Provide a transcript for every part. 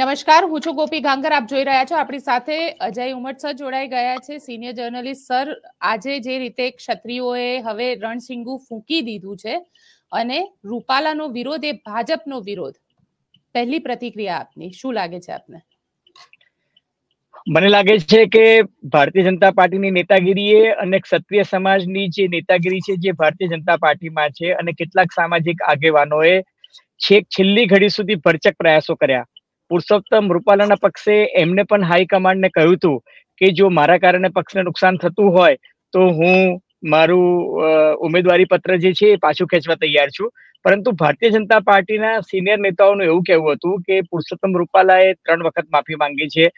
નમસ્કાર હું છું ગોપી ગાંગર આપ જોઈ રહ્યા છો આપણી સાથે અજય ઉમટ સર જોડાઈ ગયા છે સિનિયર જર્નલિસ્ટ સર આજે જે રીતે ક્ષત્રિયોએ હવે રણસિંગુ ફૂંકી દીધું છે અને રૂપાલાનો વિરોધ એ ભાજપનો વિરોધ પહેલી પ્રતિક્રિયા આપની શું લાગે છે આપને મને લાગે છે કે ભારતીય જનતા પાર્ટીની નેતાગીરીએ અને ક્ષત્રિય સમાજની જે નેતાગીરી છે જે ભારતીય જનતા પાર્ટીમાં છે અને કેટલાક સામાજિક આગેવાનોએ છેક છેલ્લી ઘડી સુધી ભરચક પ્રયાસો કર્યા પુરુષોત્તમ રૂપાલાના પક્ષે એમને પણ હાઈકમાન્ડને કહ્યું હતું કે જો મારા કારણે પક્ષને નુકસાન થતું હોય તો હું મારું ઉમેદવારી પત્ર જે છે એ પાછું ખેંચવા તૈયાર છું પરંતુ ભારતીય જનતા પાર્ટીના સિનિયર નેતાઓનું એવું કહેવું હતું કે પુરુષોત્તમ રૂપાલાએ ત્રણ વખત માફી માંગી છે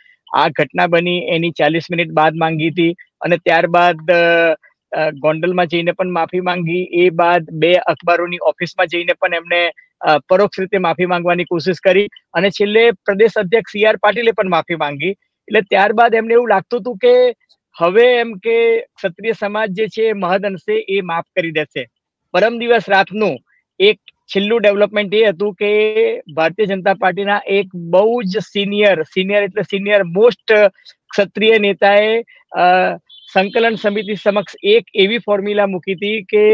આ ઘટના બની એની ચાલીસ મિનિટ બાદ માંગી હતી અને ત્યારબાદ ગોંડલમાં જઈને પણ માફી માંગી એ બાદ બે અખબારોની ઓફિસમાં જઈને પણ એમણે પરોક્ષ રીતે માફી માંગવાની કોશિશ કરી અને છેલ્લે પ્રદેશ અધ્યક્ષ સી આર પાટીલે પણ માફી માંગી એટલે ત્યારબાદ એમને એવું લાગતું હતું કે હવે એમ કે ક્ષત્રિય સમાજ જે છે મહદ અંશે એ માફ કરી દેશે પરમ દિવસ રાતનું એક છેલ્લું ડેવલપમેન્ટ એ હતું કે ભારતીય જનતા પાર્ટીના એક બહુ જ સિનિયર સિનિયર એટલે સિનિયર મોસ્ટ ક્ષત્રિય નેતાએ સંકલન સમિતિ સમક્ષ એક એવી ફોર્મ્યુલા મૂકી હતી કે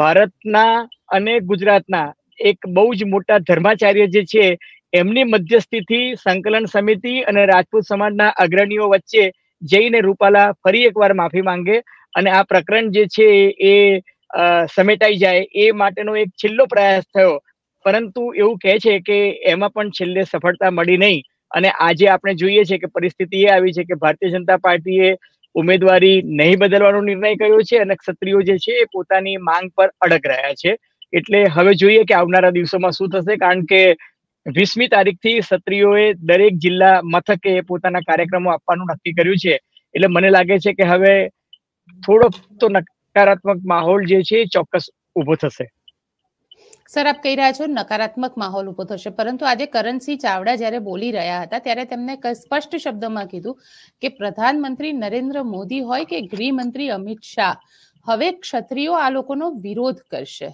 ભારતના અને ગુજરાતના એક બહુ જ મોટા ધર્માચાર્ય જે છે એમની મધ્યસ્થીથી સંકલન સમિતિ અને રાજપૂત સમાજના અગ્રણીઓ વચ્ચે જઈને રૂપાલા ફરી એકવાર માફી માંગે અને આ પ્રકરણ જે છે એ સમેટાઈ જાય એ માટેનો એક છેલ્લો પ્રયાસ થયો પરંતુ એવું કહે છે કે એમાં પણ છેલ્લે સફળતા મળી નહીં અને આજે આપણે જોઈએ છે કે પરિસ્થિતિ એ આવી છે કે ભારતીય જનતા પાર્ટીએ ઉમેદવારી નહીં બદલવાનો નિર્ણય કર્યો છે અને ક્ષત્રિયો જે છે એ પોતાની માંગ પર અડગ રહ્યા છે એટલે હવે જોઈએ કે આવનારા દિવસોમાં શું થશે કારણ કે વીસમી તારીખથી ક્ષત્રિયોએ દરેક જિલ્લા મથકે પોતાના કાર્યક્રમો આપવાનું નક્કી કર્યું છે એટલે મને લાગે છે કે હવે થોડો તો નકારાત્મક માહોલ જે છે ચોક્કસ ઉભો થશે સર આપ કહી રહ્યા છો નકારાત્મક માહોલ ઉભો થશે પરંતુ આજે કરણસિંહ ચાવડા જ્યારે બોલી રહ્યા હતા ત્યારે તેમણે સ્પષ્ટ શબ્દમાં કીધું કે પ્રધાનમંત્રી નરેન્દ્ર મોદી હોય કે ગૃહમંત્રી અમિત શાહ હવે ક્ષત્રિયો આ લોકોનો વિરોધ કરશે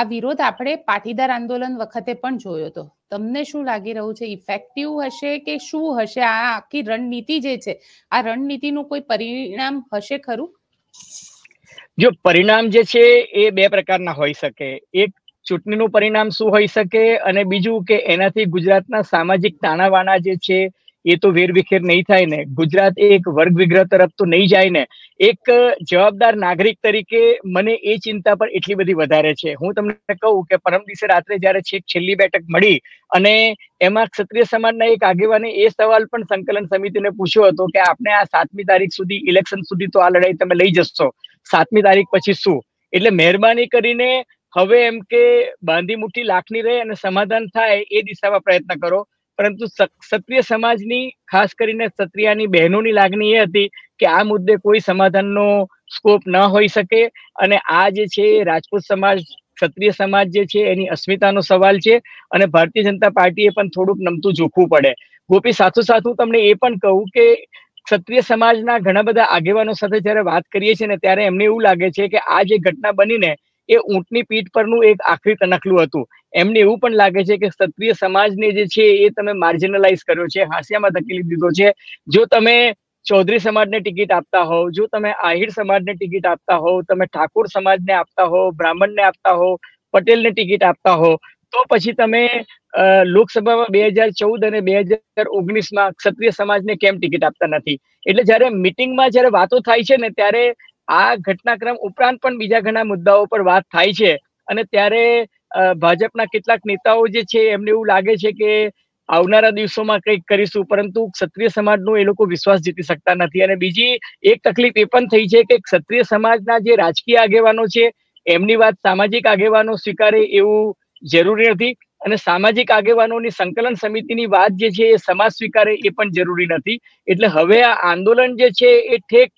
આ વિરોધ આપણે પાટીદાર આંદોલન વખતે પણ જોયો હતો તમને શું લાગી રહ્યું છે ઇફેક્ટિવ હશે કે શું હશે આ આખી રણનીતિ જે છે આ રણનીતિનું કોઈ પરિણામ હશે ખરું જો પરિણામ જે છે એ બે પ્રકારના હોઈ શકે એક ચૂંટણીનું પરિણામ શું હોઈ શકે અને બીજું કે એનાથી ગુજરાતના સામાજિક તાણાવાણા જે છે એ તો વેરવિખેર નહીં થાય ને ગુજરાત એક વર્ગ વિગ્રહ તરફ તો નહીં જાય ને એક જવાબદાર નાગરિક તરીકે મને એ ચિંતા પણ એટલી બધી વધારે છે હું તમને કહું કે પરમ દિવસે રાત્રે જ્યારે છેક છેલ્લી બેઠક મળી અને એમાં ક્ષત્રિય સમાજના એક આગેવાને એ સવાલ પણ સંકલન સમિતિને પૂછ્યો હતો કે આપણે આ સાતમી તારીખ સુધી ઇલેક્શન સુધી તો આ લડાઈ તમે લઈ જશો સાતમી તારીખ પછી શું એટલે મહેરબાની કરીને હવે એમ કે બાંધી મુઠ્ઠી લાખની રહે અને સમાધાન થાય એ દિશામાં પ્રયત્ન કરો પરંતુ ક્ષત્રિય સમાજની ખાસ કરીને ક્ષત્રિયાની બહેનોની લાગણી એ હતી કે આ મુદ્દે કોઈ સમાધાનનો સ્કોપ ન હોઈ શકે અને આ જે છે રાજપૂત સમાજ ક્ષત્રિય સમાજ જે છે એની અસ્મિતાનો સવાલ છે અને ભારતીય જનતા પાર્ટીએ પણ થોડુંક નમતું જોખવું પડે ગોપી સાથો સાથું તમને એ પણ કહું કે ક્ષત્રિય સમાજના ઘણા બધા આગેવાનો સાથે જ્યારે વાત કરીએ છીએ ને ત્યારે એમને એવું લાગે છે કે આ જે ઘટના બનીને એ ઊંટની પીઠ પરનું એક આખરી તનખલું હતું એમને એવું પણ લાગે છે કે ક્ષત્રિય સમાજને જે છે એ તમે માર્જિનલાઇઝ કર્યો છે હાંસિયામાં ધકેલી દીધો છે જો તમે ચૌધરી સમાજને ટિકિટ આપતા હોવ જો તમે આહિર સમાજને ટિકિટ આપતા હોવ તમે ઠાકોર સમાજને આપતા હોવ બ્રાહ્મણને આપતા હોવ પટેલને ટિકિટ આપતા હોવ તો પછી તમે લોકસભામાં બે હજાર ચૌદ અને બે હજાર ઓગણીસમાં ક્ષત્રિય સમાજને કેમ ટિકિટ આપતા નથી એટલે જ્યારે મિટિંગમાં જ્યારે વાતો થાય છે ને ત્યારે આ ઘટનાક્રમ ઉપરાંત પણ બીજા ઘણા મુદ્દાઓ પર વાત થાય છે અને ત્યારે ભાજપના કેટલાક નેતાઓ જે છે એમને એવું લાગે છે કે આવનારા દિવસોમાં કંઈક કરીશું પરંતુ ક્ષત્રિય સમાજનો એ લોકો વિશ્વાસ જીતી શકતા નથી અને બીજી એક તકલીફ એ પણ થઈ છે કે ક્ષત્રિય સમાજના જે રાજકીય આગેવાનો છે એમની વાત સામાજિક આગેવાનો સ્વીકારે એવું જરૂરી નથી અને સામાજિક આગેવાનોની સંકલન સમિતિની વાત જે છે એ સમાજ સ્વીકારે એ પણ જરૂરી નથી એટલે હવે આ આંદોલન જે છે એ ઠેક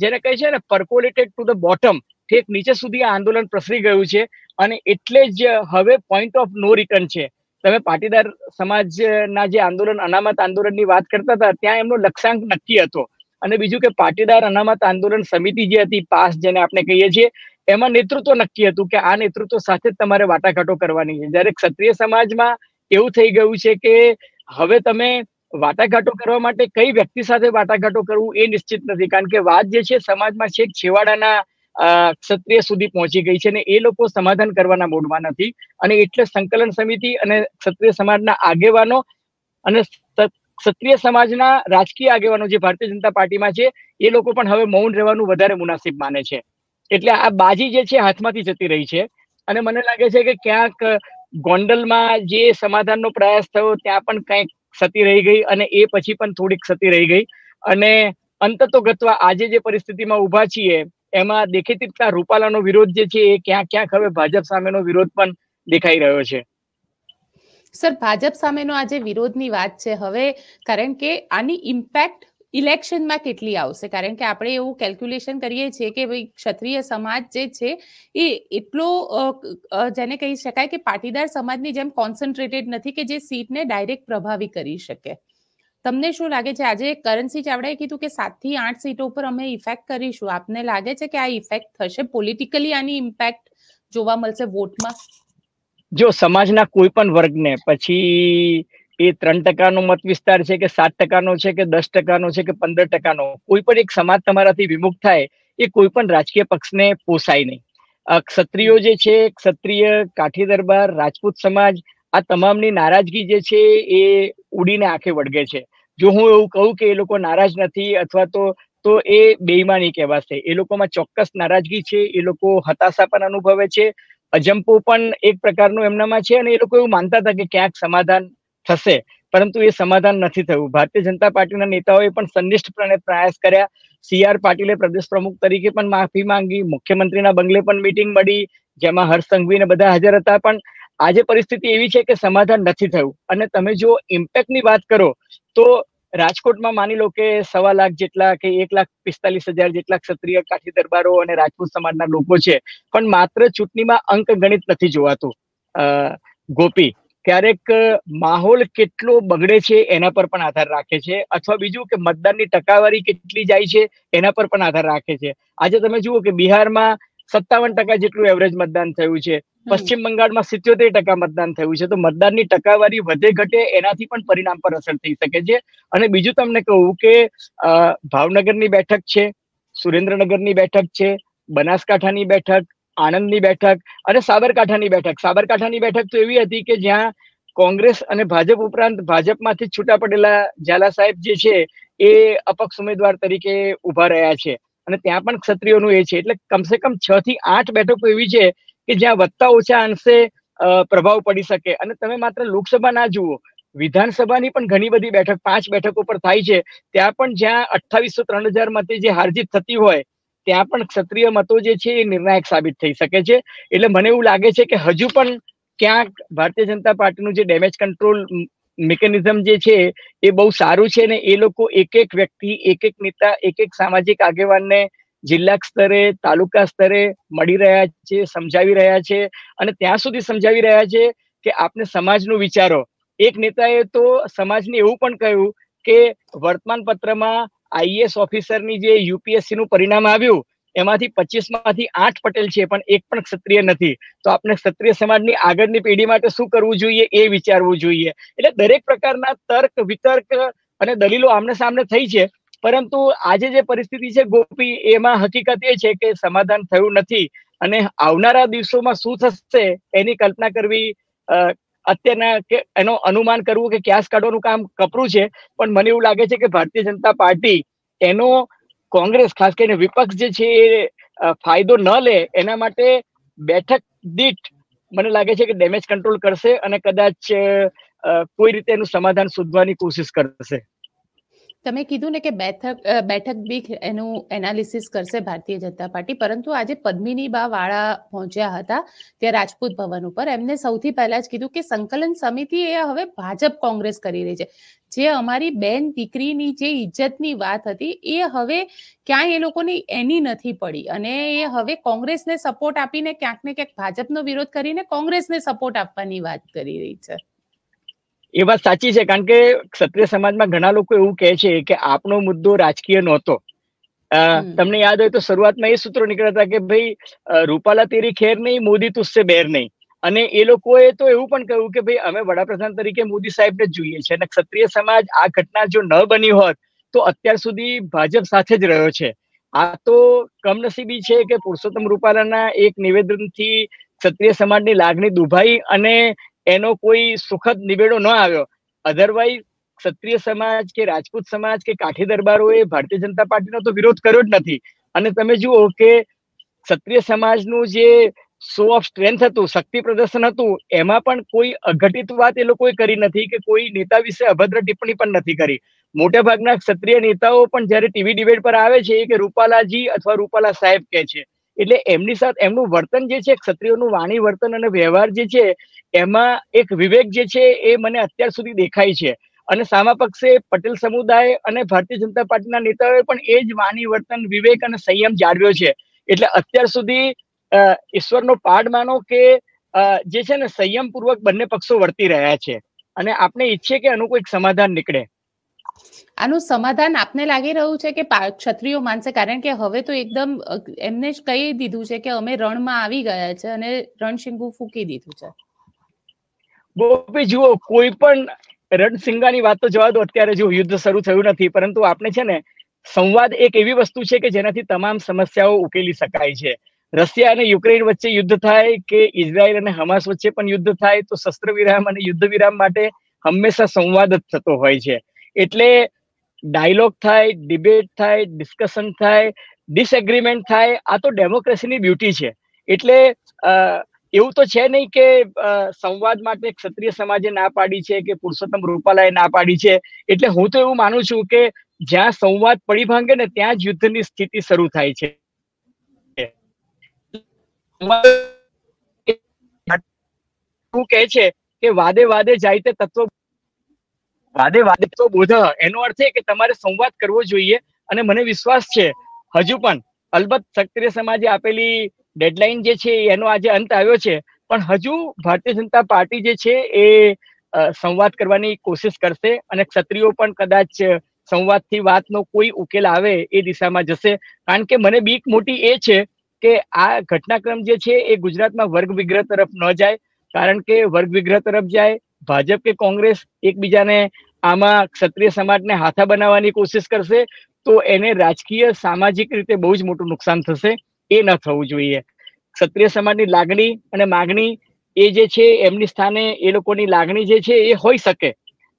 જેને કહે છે ને પરકોલેટેડ ટુ ધ બોટમ ઠેક નીચે સુધી આ આંદોલન પ્રસરી ગયું છે અને એટલે જ હવે પોઈન્ટ ઓફ નો રિટર્ન છે તમે પાટીદાર સમાજના જે આંદોલન અનામત આંદોલનની વાત કરતા હતા ત્યાં એમનો લક્ષ્યાંક નક્કી હતો અને બીજું કે પાટીદાર અનામત આંદોલન સમિતિ જે હતી પાસ જેને આપણે કહીએ છીએ એમાં નેતૃત્વ નક્કી હતું કે આ નેતૃત્વ સાથે જ તમારે વાટાઘાટો કરવાની છે જ્યારે ક્ષત્રિય સમાજમાં એવું થઈ ગયું છે કે હવે તમે વાટાઘાટો કરવા માટે કઈ વ્યક્તિ સાથે વાટાઘાટો કરવું એ નિશ્ચિત નથી કારણ કે વાત જે છે સમાજમાં છેક છેવાડાના ક્ષત્રિય સુધી પહોંચી ગઈ છે અને એ લોકો સમાધાન કરવાના મૂડમાં નથી અને એટલે સંકલન સમિતિ અને ક્ષત્રિય સમાજના આગેવાનો અને ક્ષત્રિય સમાજના રાજકીય આગેવાનો જે ભારતીય જનતા પાર્ટીમાં છે એ લોકો પણ હવે મૌન રહેવાનું વધારે મુનાસિબ માને છે એટલે આ બાજી જે છે હાથમાંથી જતી રહી છે અને મને લાગે છે કે ક્યાંક ગોંડલમાં જે સમાધાનનો પ્રયાસ થયો ત્યાં પણ કંઈક ક્ષતિ રહી ગઈ અને એ પછી પણ થોડીક ક્ષતિ રહી ગઈ અને અંત તો ગતવા આજે જે પરિસ્થિતિમાં ઉભા છીએ એમાં દેખીતી રીતના રૂપાલાનો વિરોધ જે છે એ ક્યાં ક્યાંક હવે ભાજપ સામેનો વિરોધ પણ દેખાઈ રહ્યો છે સર ભાજપ સામેનો આજે વિરોધની વાત છે હવે કારણ કે આની ઇમ્પેક્ટ ઇલેક્શનમાં કેટલી આવશે કારણ કે આપણે એવું કેલ્ક્યુલેશન કરીએ છીએ કે ભાઈ ક્ષત્રિય સમાજ જે છે એ એટલો જેને કહી શકાય કે પાટીદાર સમાજની જેમ કોન્સન્ટ્રેટેડ નથી કે જે સીટને ડાયરેક્ટ પ્રભાવી કરી શકે તમને શું લાગે છે આજે કરન્સી ચાવડાએ કીધું કે સાત થી આઠ સીટો ઉપર અમે ઇફેક્ટ કરીશું આપને લાગે છે કે આ ઇફેક્ટ થશે પોલિટિકલી આની ઇમ્પેક્ટ જોવા મળશે વોટમાં જો સમાજના કોઈ પણ વર્ગને પછી એ ત્રણ ટકાનો મત વિસ્તાર છે કે સાત ટકાનો છે કે દસ ટકાનો છે કે પંદર ટકાનો કોઈ પણ એક સમાજ તમારાથી વિમુખ થાય એ કોઈ પણ રાજકીય પક્ષને પોસાય નહીં ક્ષત્રિયો જે છે ક્ષત્રિય કાઠી દરબાર રાજપૂત સમાજ આ તમામની નારાજગી જે છે એ ઉડીને આંખે વળગે છે જો હું એવું કહું કે એ લોકો નારાજ નથી અથવા તો તો એ બેઈમાની કહેવાશે એ લોકોમાં ચોક્કસ નારાજગી છે એ લોકો હતાશા પણ અનુભવે છે અજંપો પણ એક પ્રકારનું એમનામાં છે અને એ લોકો એવું માનતા હતા કે ક્યાંક સમાધાન થશે પરંતુ એ સમાધાન નથી થયું ભારતીય જનતા પાર્ટીના નેતાઓએ પણ સંનિષ્ઠપણે પ્રયાસ કર્યા સી આર પાટીલે પ્રદેશ પ્રમુખ તરીકે પણ માફી માંગી મુખ્યમંત્રીના બંગલે પણ મીટિંગ મળી જેમાં હર્ષ સંઘવી ને બધા હાજર હતા પણ આજે પરિસ્થિતિ એવી છે કે સમાધાન નથી થયું અને તમે જો ઇમ્પેક્ટની વાત કરો તો રાજકોટમાં માની લો કે સવા લાખ જેટલા કે એક લાખ પિસ્તાલીસ હજાર જેટલા ક્ષત્રિય કાઠી દરબારો અને રાજપૂત સમાજના લોકો છે પણ માત્ર ચૂંટણીમાં અંક ગણિત નથી જોવાતું ગોપી ક્યારેક માહોલ કેટલો બગડે છે એના પર પણ આધાર રાખે છે અથવા બીજું કે મતદાનની ટકાવારી કેટલી જાય છે એના પર પણ આધાર રાખે છે આજે તમે જુઓ કે બિહારમાં સત્તાવન ટકા જેટલું એવરેજ મતદાન થયું છે પશ્ચિમ બંગાળમાં સિત્યોતેર ટકા મતદાન થયું છે તો મતદાનની ટકાવારી વધે ઘટે એનાથી પણ પરિણામ પર અસર થઈ શકે છે અને બીજું તમને કહું કે ભાવનગરની બેઠક છે સુરેન્દ્રનગરની બેઠક છે બનાસકાંઠાની બેઠક આણંદની બેઠક અને સાબરકાંઠાની બેઠક સાબરકાંઠાની બેઠક તો એવી હતી કે જ્યાં કોંગ્રેસ અને ભાજપ ઉપરાંત ભાજપમાંથી છૂટા પડેલા ઝાલા સાહેબ જે છે એ અપક્ષ ઉમેદવાર તરીકે ઉભા રહ્યા છે અને ત્યાં પણ ક્ષત્રિયોનું એ છે એટલે કમસે કમ છ થી આઠ બેઠકો એવી છે કે જ્યાં વધતા ઓછા અંશે પ્રભાવ પડી શકે અને તમે માત્ર લોકસભા ના જુઓ વિધાનસભાની પણ ઘણી બધી બેઠક પાંચ બેઠકો પર થાય છે ત્યાં પણ જ્યાં અઠ્ઠાવીસો ત્રણ હજાર માંથી જે હારજીત થતી હોય ત્યાં પણ ક્ષત્રિય મતો જે છે એ નિર્ણાયક સાબિત થઈ શકે છે એટલે મને એવું લાગે છે કે હજુ પણ ક્યાંક ભારતીય જનતા પાર્ટીનું જે ડેમેજ કંટ્રોલ મિકેનિઝમ જે છે એ બહુ સારું છે ને એ લોકો એક એક વ્યક્તિ એક એક નેતા એક એક સામાજિક આગેવાનને જિલ્લા સ્તરે તાલુકા સ્તરે મળી રહ્યા છે સમજાવી રહ્યા છે અને ત્યાં સુધી સમજાવી રહ્યા છે કે આપને સમાજનું વિચારો એક નેતાએ તો સમાજને એવું પણ કહ્યું કે વર્તમાન પત્રમાં આઈએસ ઓફિસરની જે યુપીએસસી નું પરિણામ આવ્યું એમાંથી પચીસ માંથી આઠ પટેલ છે પણ એક પણ ક્ષત્રિય નથી તો આપણે ક્ષત્રિય સમાજની આગળની પેઢી માટે શું કરવું જોઈએ એ વિચારવું જોઈએ એટલે દરેક પ્રકારના તર્ક વિતર્ક અને દલીલો આમને સામને થઈ છે પરંતુ આજે જે પરિસ્થિતિ છે ગોપી એમાં હકીકત એ છે કે સમાધાન થયું નથી અને આવનારા દિવસોમાં શું થશે એની કલ્પના કરવી અત્યારના કે એનો અનુમાન કરવું કે ક્યાસ કાઢવાનું કામ કપરું છે પણ મને એવું લાગે છે કે ભારતીય જનતા પાર્ટી એનો કોંગ્રેસ ખાસ કરીને વિપક્ષ જે છે એ ફાયદો ન લે એના માટે બેઠક દીઠ મને લાગે છે કે ડેમેજ કંટ્રોલ કરશે અને કદાચ કોઈ રીતે એનું સમાધાન શોધવાની કોશિશ કરશે તમે કીધું ને કે બેઠક બેઠક બી એનું એનાલિસિસ કરશે ભારતીય જનતા પાર્ટી પરંતુ આજે પદ્મિની બા વાળા પહોંચ્યા હતા ત્યાં રાજપૂત ભવન ઉપર એમને સૌથી પહેલા જ કીધું કે સંકલન સમિતિ એ હવે ભાજપ કોંગ્રેસ કરી રહી છે જે અમારી બેન દીકરીની જે ઇજ્જતની વાત હતી એ હવે ક્યાંય એ લોકોની એની નથી પડી અને એ હવે કોંગ્રેસને સપોર્ટ આપીને ક્યાંક ને ક્યાંક ભાજપનો વિરોધ કરીને કોંગ્રેસને સપોર્ટ આપવાની વાત કરી રહી છે એ વાત સાચી છે કારણ કે ક્ષત્રિય સમાજમાં ઘણા લોકો એવું કહે છે કે આપનો મુદ્દો રાજકીય નહોતો તમને યાદ હોય તો શરૂઆતમાં એ સૂત્રો નીકળ્યા હતા કે ભાઈ રૂપાલા તેરી ખેર નહીં મોદી તુસ્સે બેર નહીં અને એ લોકોએ તો એવું પણ કહ્યું કે ભાઈ અમે વડાપ્રધાન તરીકે મોદી સાહેબને જોઈએ છે અને ક્ષત્રિય સમાજ આ ઘટના જો ન બની હોત તો અત્યાર સુધી ભાજપ સાથે જ રહ્યો છે આ તો કમનસીબી છે કે પુરુષોત્તમ રૂપાલાના એક નિવેદનથી ક્ષત્રિય સમાજની લાગણી દુભાઈ અને એનો કોઈ સુખદ નિબેડો ન આવ્યો અધરવાઇઝ ક્ષત્રિય સમાજ કે રાજપૂત સમાજ કે કાઠી દરબારોએ ભારતીય જનતા પાર્ટીનો તો વિરોધ કર્યો જ નથી અને તમે જુઓ કે ક્ષત્રિય સમાજનું જે શો ઓફ સ્ટ્રેન્થ હતું શક્તિ પ્રદર્શન હતું એમાં પણ કોઈ અઘટિત વાત એ લોકોએ કરી નથી કે કોઈ નેતા વિશે અભદ્ર ટિપ્પણી પણ નથી કરી મોટાભાગના ક્ષત્રિય નેતાઓ પણ જ્યારે ટીવી ડિબેટ પર આવે છે કે રૂપાલાજી અથવા રૂપાલા સાહેબ કહે છે એટલે એમની સાથે એમનું વર્તન જે છે ક્ષત્રિયોનું વાણી વર્તન અને વ્યવહાર જે છે એમાં એક વિવેક જે છે એ મને અત્યાર સુધી દેખાય છે અને સામા પક્ષે પટેલ સમુદાય અને ભારતીય જનતા પાર્ટીના નેતાઓએ પણ એ જ વાણી વર્તન વિવેક અને સંયમ જાળવ્યો છે એટલે અત્યાર સુધી ઈશ્વરનો પાડ માનો કે જે છે ને સંયમપૂર્વક બંને પક્ષો વર્તી રહ્યા છે અને આપણે ઈચ્છીએ કે આનું કોઈક સમાધાન નીકળે આનું સમાધાન આપને લાગી રહ્યું છે કે ક્ષત્રિયો માનસે કારણ કે હવે તો એકદમ એમને જ કહી દીધું છે કે અમે રણમાં આવી ગયા છે અને રણશિંગુ ફૂકી દીધું છે ગોપી જુઓ કોઈ પણ રણસિંગાની વાત તો જવા દો અત્યારે જો યુદ્ધ શરૂ થયું નથી પરંતુ આપણે છે ને સંવાદ એક એવી વસ્તુ છે કે જેનાથી તમામ સમસ્યાઓ ઉકેલી શકાય છે રશિયા અને યુક્રેન વચ્ચે યુદ્ધ થાય કે ઇઝરાયલ અને હમાસ વચ્ચે પણ યુદ્ધ થાય તો શસ્ત્ર વિરામ અને યુદ્ધ વિરામ માટે હંમેશા સંવાદ જ થતો હોય છે એટલે ડાયલોગ થાય ડિબેટ થાય ડિસ્કશન થાય ડિસએગ્રીમેન્ટ થાય આ તો ડેમોક્રેસીની બ્યુટી છે એટલે એવું તો છે નહીં કે સંવાદ માટે ક્ષત્રિય સમાજે ના પાડી છે કે પુરુષોત્તમ રૂપાલાએ ના પાડી છે એટલે હું તો એવું માનું છું કે જ્યાં સંવાદ પડી ભાંગે ને ત્યાં જ યુદ્ધની સ્થિતિ શરૂ થાય છે શું કહે છે કે વાદે વાદે જાય તે તત્વ વાદે વાદે તો બોધ એનો અર્થ એ કે તમારે સંવાદ કરવો જોઈએ અને મને વિશ્વાસ છે હજુ પણ અલબત્ત સક્રિય સમાજે આપેલી ડેડલાઇન જે છે એનો આજે અંત આવ્યો છે પણ હજુ ભારતીય જનતા પાર્ટી જે છે એ સંવાદ કરવાની કોશિશ કરશે અને ક્ષત્રિયો પણ કદાચ સંવાદથી વાતનો કોઈ ઉકેલ આવે એ દિશામાં જશે કારણ કે મને બીક મોટી એ છે કે આ ઘટનાક્રમ જે છે એ ગુજરાતમાં વર્ગ વિગ્રહ તરફ ન જાય કારણ કે વર્ગ વિગ્રહ તરફ જાય ભાજપ કે કોંગ્રેસ એકબીજાને આમાં ક્ષત્રિય સમાજને હાથા બનાવવાની કોશિશ કરશે તો એને રાજકીય સામાજિક રીતે બહુ જ મોટું નુકસાન થશે એ ન થવું જોઈએ ક્ષત્રિય સમાજની લાગણી અને માગણી એ જે છે એમની સ્થાને એ લોકોની લાગણી જે છે એ હોઈ શકે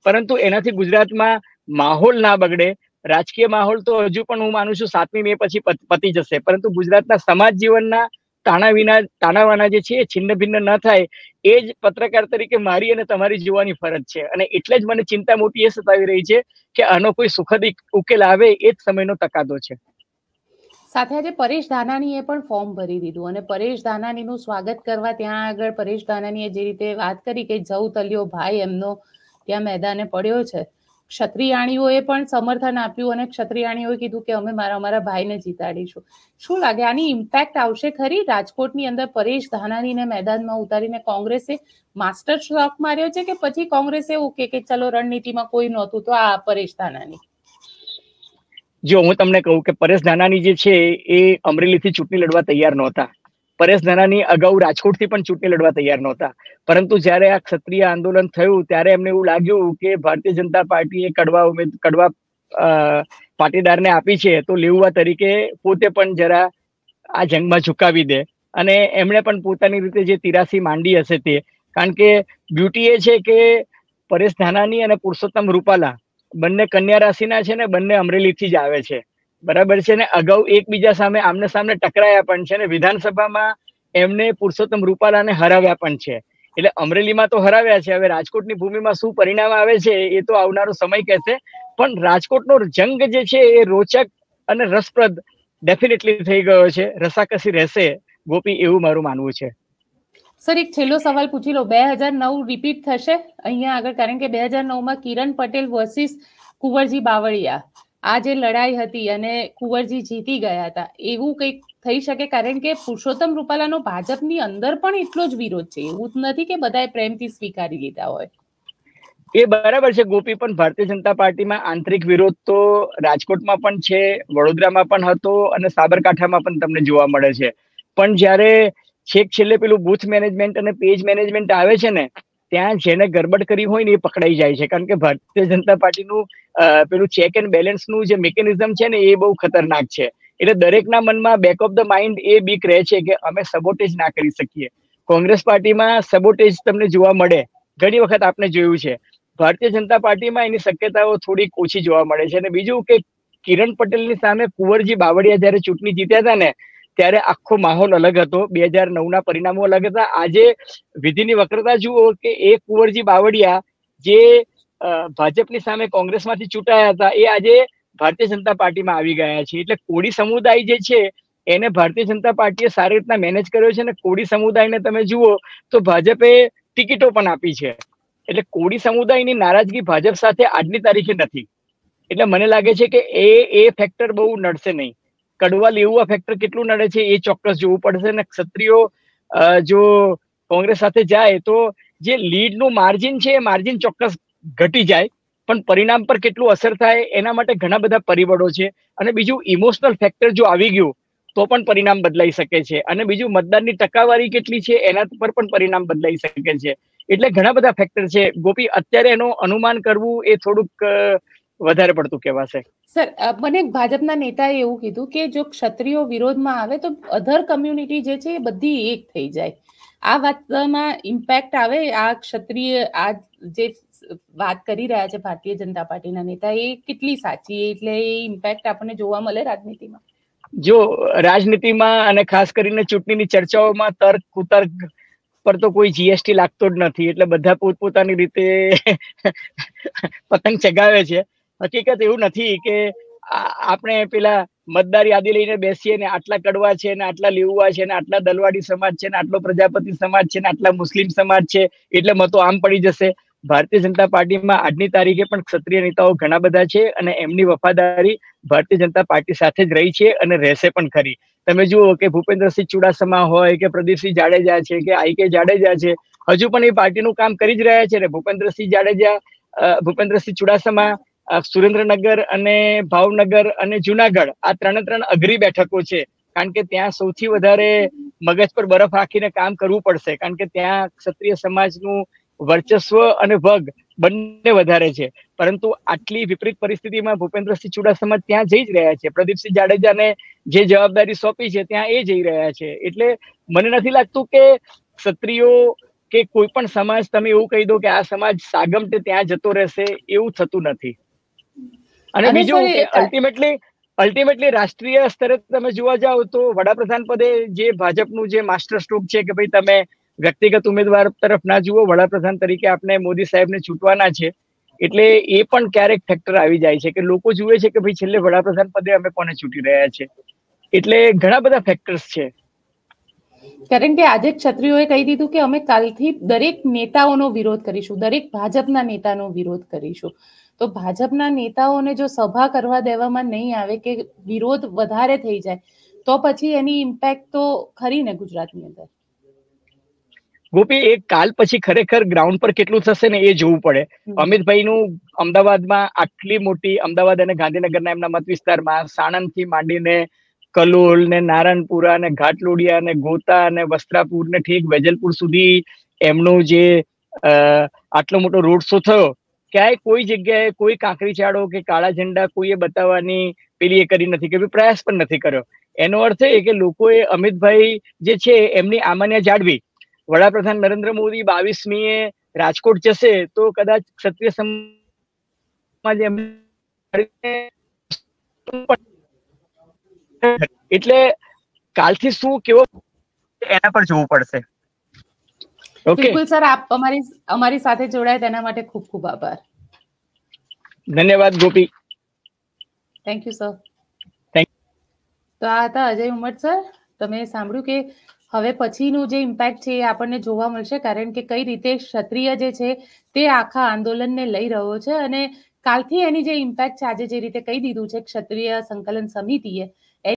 પરંતુ એનાથી ગુજરાતમાં માહોલ ના બગડે રાજકીય માહોલ તો હજુ પણ હું માનું છું સાતમી મે પછી પતી જશે પરંતુ ગુજરાતના સમાજ જીવનના તાણા વિના તાણાવાના જે છે એ છિન્ન ભિન્ન ન થાય એ જ પત્રકાર તરીકે મારી અને તમારી જોવાની ફરજ છે અને એટલે જ મને ચિંતા મોટી એ સતાવી રહી છે કે આનો કોઈ સુખદ ઉકેલ આવે એ જ સમયનો તકાદો છે સાથે આજે પરેશ ધાનાણીએ પણ ફોર્મ ભરી દીધું અને પરેશ ધાનાણીનું સ્વાગત કરવા ત્યાં આગળ પરેશ ધાનાણીએ જે રીતે વાત કરી કે જવ તલ્યો ભાઈ એમનો ત્યાં મેદાને પડ્યો છે ક્ષત્રિયાણીઓએ પણ સમર્થન આપ્યું અને ક્ષત્રિયાણીઓએ કીધું કે અમે મારા અમારા ભાઈને જીતાડીશું શું લાગે આની ઇમ્પેક્ટ આવશે ખરી રાજકોટની અંદર પરેશ ધાનાણીને મેદાનમાં ઉતારીને કોંગ્રેસે માસ્ટર શોક માર્યો છે કે પછી કોંગ્રેસે એવું કે ચલો રણનીતિમાં કોઈ નહોતું તો આ પરેશ ધાનાની જો હું તમને કહું કે પરેશ ધાનાની જે છે એ અમરેલીથી ચૂંટણી લડવા તૈયાર નહોતા પરેશ ધાનાની અગાઉ રાજકોટથી પણ ચૂંટણી લડવા તૈયાર નહોતા પરંતુ જ્યારે આ ક્ષત્રિય આંદોલન થયું ત્યારે એમને એવું લાગ્યું કે ભારતીય જનતા પાર્ટીએ કડવા ઉમેદ કડવા પાટીદારને આપી છે તો લેવવા તરીકે પોતે પણ જરા આ જંગમાં ઝુકાવી દે અને એમણે પણ પોતાની રીતે જે તિરાસી માંડી હશે તે કારણ કે બ્યુટી એ છે કે પરેશ ધાનાની અને પુરુષોત્તમ રૂપાલા બંને કન્યા રાશિના છે ને બંને અમરેલીથી જ આવે છે બરાબર છે ને અગાઉ એકબીજા સામે આમને સામને ટકરાયા પણ છે ને વિધાનસભામાં એમને પુરુષોત્તમ રૂપાલાને હરાવ્યા પણ છે એટલે અમરેલીમાં તો હરાવ્યા છે હવે રાજકોટની ભૂમિમાં શું પરિણામ આવે છે એ તો આવનારો સમય કહેશે પણ રાજકોટનો જંગ જે છે એ રોચક અને રસપ્રદ ડેફિનેટલી થઈ ગયો છે રસાકસી રહેશે ગોપી એવું મારું માનવું છે સર એક છેલ્લો સવાલ પૂછી લો બે હજાર નવ રિપીટ થશે અહીંયા આગળ કારણ કે બે હજાર નવમાં કિરણ પટેલ વર્સિસ કુંવરજી બાવળિયા આ જે લડાઈ હતી અને કુંવરજી જીતી ગયા હતા એવું કંઈક થઈ શકે કારણ કે પુરુષોત્તમ રૂપાલાનો ભાજપની અંદર પણ એટલો જ વિરોધ છે એવું જ નથી કે બધાએ પ્રેમથી સ્વીકારી લીધા હોય એ બરાબર છે ગોપી પણ ભારતીય જનતા પાર્ટીમાં આંતરિક વિરોધ તો રાજકોટમાં પણ છે વડોદરામાં પણ હતો અને સાબરકાંઠામાં પણ તમને જોવા મળે છે પણ જ્યારે છેક છેલ્લે પેલું બુથ મેનેજમેન્ટ અને પેજ મેનેજમેન્ટ આવે છે ને ત્યાં જેને ગરબડ કરી હોય ને એ પકડાઈ જાય છે કારણ કે ભારતીય જનતા પાર્ટીનું પેલું ચેક એન્ડ બેલેન્સનું જે મિકેનિઝમ છે ને એ બહુ ખતરનાક છે એટલે દરેકના મનમાં બેક ઓફ ધ માઇન્ડ એ બીક રહે છે કે અમે સબોટેજ ના કરી શકીએ કોંગ્રેસ પાર્ટીમાં સબોટેજ તમને જોવા મળે ઘણી વખત આપણે જોયું છે ભારતીય જનતા પાર્ટીમાં એની શક્યતાઓ થોડીક ઓછી જોવા મળે છે અને બીજું કે કિરણ પટેલની સામે કુંવરજી બાવળિયા જયારે ચૂંટણી જીત્યા હતા ને ત્યારે આખો માહોલ અલગ હતો બે હજાર નવ ના પરિણામો અલગ હતા આજે વિધિની વક્રતા જુઓ કે એ કુંવરજી બાવળિયા જે ભાજપની સામે કોંગ્રેસમાંથી ચૂંટાયા હતા એ આજે ભારતીય જનતા પાર્ટીમાં આવી ગયા છે એટલે કોળી સમુદાય જે છે એને ભારતીય જનતા પાર્ટીએ સારી રીતના મેનેજ કર્યો છે અને કોળી સમુદાયને તમે જુઓ તો ભાજપે ટિકિટો પણ આપી છે એટલે કોળી સમુદાયની નારાજગી ભાજપ સાથે આજની તારીખે નથી એટલે મને લાગે છે કે એ એ ફેક્ટર બહુ નડશે નહીં કડવા લેવું આ ફેક્ટર કેટલું નડે છે એ ચોક્કસ જોવું પડશે અને ક્ષત્રિયો જો કોંગ્રેસ સાથે જાય તો જે લીડ નું માર્જિન છે એ માર્જિન ચોક્કસ ઘટી જાય પણ પરિણામ પર કેટલું અસર થાય એના માટે ઘણા બધા પરિબળો છે અને બીજું ઇમોશનલ ફેક્ટર જો આવી ગયું તો પણ પરિણામ બદલાઈ શકે છે અને બીજું મતદાનની ટકાવારી કેટલી છે એના પર પણ પરિણામ બદલાઈ શકે છે એટલે ઘણા બધા ફેક્ટર છે ગોપી અત્યારે એનું અનુમાન કરવું એ થોડુંક વધારે પડતું કહેવાશે સર મને ભાજપના નેતાએ એવું કીધું કે જો ક્ષત્રિયો વિરોધમાં આવે તો અધર કમ્યુનિટી જે છે એ બધી એક થઈ જાય આ વાતમાં ઇમ્પેક્ટ આવે આ ક્ષત્રિય આ જે વાત કરી રહ્યા છે ભારતીય જનતા પાર્ટીના નેતા એ કેટલી સાચી એટલે એ ઇમ્પેક્ટ આપણને જોવા મળે રાજનીતિમાં જો રાજનીતિમાં અને ખાસ કરીને ચૂંટણીની ચર્ચાઓમાં તર્ક કુતર્ક પર તો કોઈ જીએસટી લાગતો જ નથી એટલે બધા પોતપોતાની રીતે પતંગ ચગાવે છે હકીકત એવું નથી કે આપણે પેલા મતદાર યાદી લઈને બેસીએ ને આટલા કડવા છે ને આટલા લીવવા છે ને આટલા દલવાડી સમાજ છે ને આટલો પ્રજાપતિ સમાજ છે ને આટલા મુસ્લિમ સમાજ છે એટલે મતો આમ પડી જશે ભારતીય જનતા પાર્ટીમાં આજની તારીખે પણ ક્ષત્રિય નેતાઓ ઘણા બધા છે અને એમની વફાદારી ભારતીય જનતા પાર્ટી સાથે જ રહી છે અને રહેશે પણ ખરી તમે જુઓ કે ભૂપેન્દ્રસિંહ ચુડાસમા હોય કે પ્રદીપસિંહ જાડેજા છે કે આઈ કે જાડેજા છે હજુ પણ એ પાર્ટીનું કામ કરી જ રહ્યા છે ને ભૂપેન્દ્રસિંહ જાડેજા ભૂપેન્દ્રસિંહ ચુડાસમા સુરેન્દ્રનગર અને ભાવનગર અને જુનાગઢ આ ત્રણે ત્રણ અઘરી બેઠકો છે કારણ કે ત્યાં સૌથી વધારે મગજ પર બરફ રાખીને કામ કરવું પડશે કારણ કે ત્યાં ક્ષત્રિય સમાજનું વર્ચસ્વ અને વગ બંને વધારે છે પરંતુ આટલી વિપરીત પરિસ્થિતિમાં ભૂપેન્દ્રસિંહ ચુડાસમા ત્યાં જઈ જ રહ્યા છે પ્રદીપસિંહ જાડેજાને જે જવાબદારી સોંપી છે ત્યાં એ જઈ રહ્યા છે એટલે મને નથી લાગતું કે ક્ષત્રિયો કે કોઈ પણ સમાજ તમે એવું કહી દો કે આ સમાજ સાગમટે ત્યાં જતો રહેશે એવું થતું નથી અને બીજું અલ્ટિમેટલી અલ્ટિમેટલી રાષ્ટ્રીય સ્તરે તમે જોવા જાઓ તો વડાપ્રધાન પદે જે ભાજપનું જે માસ્ટર સ્ટ્રોક છે કે ભાઈ તમે વ્યક્તિગત ઉમેદવાર તરફ ના જુઓ વડાપ્રધાન તરીકે આપણે મોદી સાહેબને ચૂંટવાના છે એટલે એ પણ ક્યારેક ફેક્ટર આવી જાય છે કે લોકો જુએ છે કે ભાઈ છેલ્લે વડાપ્રધાન પદે અમે કોને ચૂંટી રહ્યા છે એટલે ઘણા બધા ફેક્ટર્સ છે કારણ કે આજે ક્ષત્રિયોએ કહી દીધું કે અમે કાલથી દરેક નેતાઓનો વિરોધ કરીશું દરેક ભાજપના નેતાનો વિરોધ કરીશું તો ભાજપના નેતાઓને જો સભા કરવા દેવામાં નહીં આવે કે વિરોધ વધારે થઈ જાય તો પછી એની ઇમ્પેક્ટ તો ખરી ને ગુજરાતની અંદર ગોપી એ કાલ પછી ખરેખર ગ્રાઉન્ડ પર કેટલું થશે ને એ જોવું પડે અમિતભાઈનું અમદાવાદમાં આટલી મોટી અમદાવાદ અને ગાંધીનગરના એમના મત વિસ્તારમાં સાણંદથી માંડીને કલોલ ને નારાયણપુરા ને ઘાટલોડિયા ને ગોતા ને વસ્ત્રાપુર ને ઠીક વેજલપુર સુધી એમનો જે આટલો મોટો રોડ શો થયો ક્યાંય કોઈ જગ્યાએ કોઈ કાંકરી ચાડો કે કાળા ઝંડા કોઈએ બતાવવાની પેલી એ કરી નથી કે પ્રયાસ પણ નથી કર્યો એનો અર્થ એ કે લોકોએ અમિતભાઈ જે છે એમની આમાન્ય જાળવી વડાપ્રધાન નરેન્દ્ર મોદી બાવીસમી એ રાજકોટ જશે તો કદાચ ક્ષત્રિય સમાજ એટલે કાલથી શું કેવો એના પર જોવું પડશે બિલકુલ સર આપ અમારી અમારી સાથે જોડાય તેના માટે ખૂબ ખૂબ આભાર ધન્યવાદ ગોપી થેન્ક યુ સર તો આ હતા અજય ઉમટ સર તમે સાંભળ્યું કે હવે પછીનું જે ઇમ્પેક્ટ છે એ આપણને જોવા મળશે કારણ કે કઈ રીતે ક્ષત્રિય જે છે તે આખા આંદોલનને લઈ રહ્યો છે અને કાલથી એની જે ઇમ્પેક્ટ છે આજે જે રીતે કહી દીધું છે ક્ષત્રિય સંકલન સમિતિએ